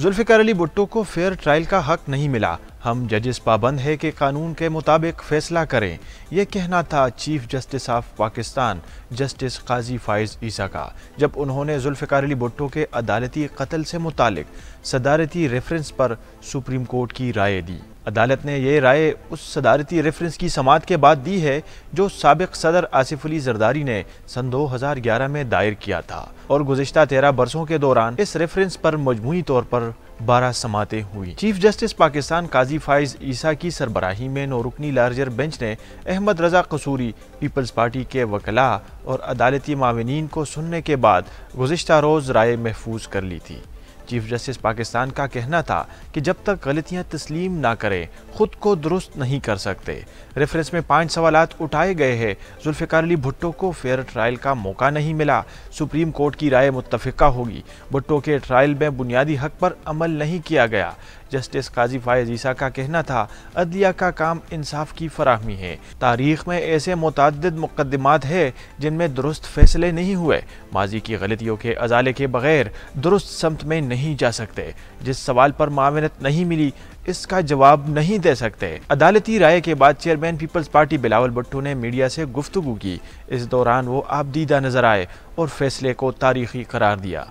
जुल्फ़िकार अली भुट्टो को fair trial का हक नहीं मिला हम जजेस पाबंद है कि कानून के मुताबिक फैसला करें यह कहना था chief justice of Pakistan justice Qazi Faez Isa का जब उन्होंने जुल्फ़िकार अली भुट्टो के अदालती कत्ल से मुतल सदारती रेफरेंस पर सुप्रीम कोर्ट की राय दी अदालत ने यह राय उस सदारती रेफरेंस की समात के बाद दी है जो सबक सदर आसिफ अली जरदारी ने सन 2011 में दायर किया था और गुजशत तेरह बरसों के दौरान इस रेफरेंस पर मजमू तौर पर बारह समातें हुई चीफ जस्टिस पाकिस्तान काजी फाइज ईसा की सरबराही में नौरुकनी लार्जर बेंच ने अहमद रजा कसूरी पीपल्स पार्टी के वकला और अदालती माविन को सुनने के बाद गुजशत रोज़ राय महफूज कर ली थी चीफ जस्टिस पाकिस्तान का कहना था कि जब तक गलतियां तस्लीम ना करें खुद को दुरुस्त नहीं कर सकते रेफरेंस में पांच सवाल उठाए गए हैं जुल्फ़िकार अली भुट्टो को फेयर ट्रायल का मौका नहीं मिला सुप्रीम कोर्ट की राय मुतफ़ा होगी भुट्टो के ट्रायल में बुनियादी हक पर अमल नहीं किया गया जस्टिस काजी फायज ईसा का कहना था अदलिया का काम इंसाफ की फराहमी है तारीख में ऐसे मुतद मुकदमात है जिनमें दुरुस्त फैसले नहीं हुए माजी की गलतियों के अजाले के बगैर दुरुस्त समत में नहीं नहीं जा सकते जिस सवाल पर मावनत नहीं मिली इसका जवाब नहीं दे सकते अदालती राय के बाद चेयरमैन पीपल्स पार्टी बिलावल भट्टू ने मीडिया से गुफ्तु की इस दौरान वो आपदीदा नजर आए और फैसले को तारीखी करार दिया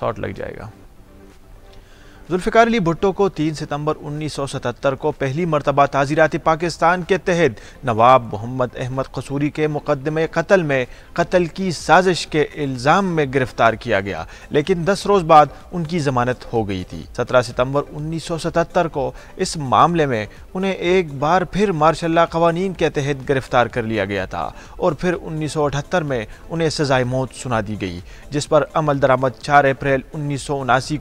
शॉर्ट लग जाएगा जुल्फ़िकार अली भुट्टो को 3 सितंबर 1977 को पहली मरतबा ताजीराती पाकिस्तान के तहत नवाब मोहम्मद अहमद कसूरी के मुकदमे कत्ल में कत्ल की साजिश के इल्ज़ाम में गिरफ्तार किया गया लेकिन 10 रोज़ बाद उनकी जमानत हो गई थी 17 सितंबर 1977 को इस मामले में उन्हें एक बार फिर मार्शल कवानीन के तहत गिरफ्तार कर लिया गया था और फिर उन्नीस में उन्हें सजाए मौत सुना दी गई जिस पर अमल दरामद चार अप्रैल उन्नीस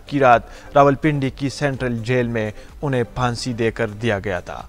की रात रावलपिंड पिंडी की सेंट्रल जेल में उन्हें फांसी देकर दिया गया था